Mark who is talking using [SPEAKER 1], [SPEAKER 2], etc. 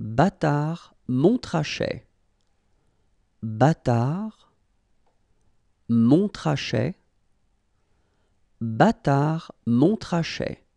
[SPEAKER 1] Bâtard Montrachet Bâtard Montrachet Bâtard Montrachet